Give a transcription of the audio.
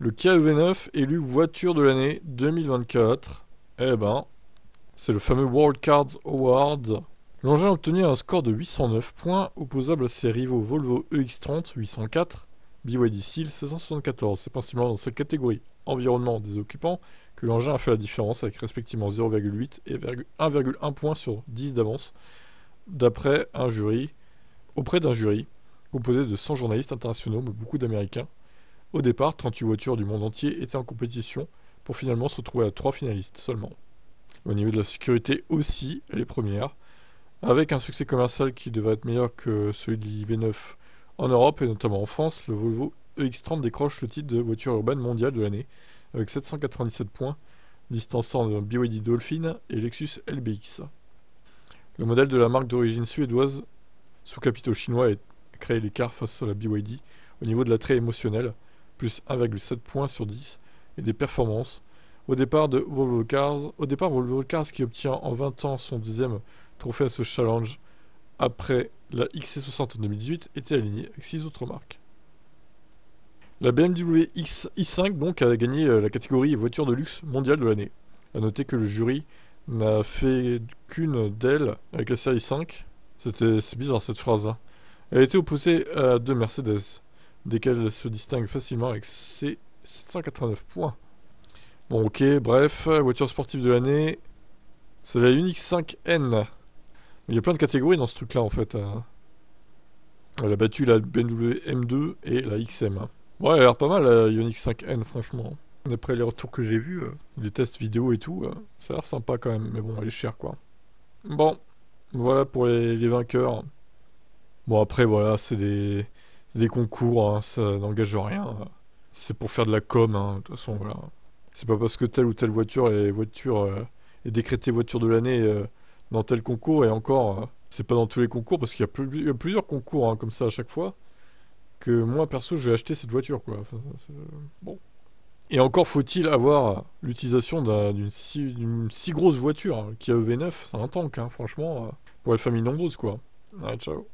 Le KEV9 élu voiture de l'année 2024. Eh ben, c'est le fameux World Cards Award. L'engin a obtenu un score de 809 points, opposable à ses rivaux Volvo EX30 804, BYD Seal 674. C'est principalement dans cette catégorie environnement des occupants que l'engin a fait la différence avec respectivement 0,8 et 1,1 points sur 10 d'avance, d'après un jury, auprès d'un jury composé de 100 journalistes internationaux, mais beaucoup d'Américains, au départ, 38 voitures du monde entier étaient en compétition pour finalement se retrouver à 3 finalistes seulement. Au niveau de la sécurité aussi, elle est première, avec un succès commercial qui devait être meilleur que celui de l'iV9 en Europe et notamment en France, le Volvo EX30 décroche le titre de voiture urbaine mondiale de l'année avec 797 points, distançant le BYD Dolphin et Lexus LBX. Le modèle de la marque d'origine suédoise sous capitaux chinois a créé l'écart face à la BYD au niveau de l'attrait émotionnel, plus 1,7 points sur 10, et des performances. Au départ de Volvo Cars, au départ Volvo Cars qui obtient en 20 ans son dixième trophée à ce challenge après la XC60 2018 était alignée avec 6 autres marques. La BMW X, i5 donc a gagné euh, la catégorie voiture de luxe mondiale de l'année. A noter que le jury n'a fait qu'une d'elles avec la série 5. C'était c'est bizarre cette phrase. Hein. Elle Elle était opposée à deux Mercedes desquels se distingue facilement avec ses 789 points. Bon, ok, bref, voiture sportive de l'année, c'est la Unix 5N. Il y a plein de catégories dans ce truc-là, en fait. Hein. Elle a battu la BMW M2 et la XM. Hein. Ouais, elle a l'air pas mal, la Unix 5N, franchement. D'après les retours que j'ai vus, euh, les tests vidéo et tout, euh, ça a l'air sympa quand même, mais bon, elle est chère, quoi. Bon, voilà pour les vainqueurs. Bon, après, voilà, c'est des des concours, hein, ça n'engage rien. C'est pour faire de la com, hein, de toute façon, voilà. C'est pas parce que telle ou telle voiture est voiture euh, est décrétée voiture de l'année euh, dans tel concours et encore, euh, c'est pas dans tous les concours parce qu'il y, a plusieurs concours hein, comme ça à chaque fois que moi perso je vais acheter cette voiture quoi. bon. Et encore faut-il avoir l'utilisation d'une si, grosse voiture. qui a EV9, c'est un tank, franchement, pour les familles nombreuses quoi. ciao.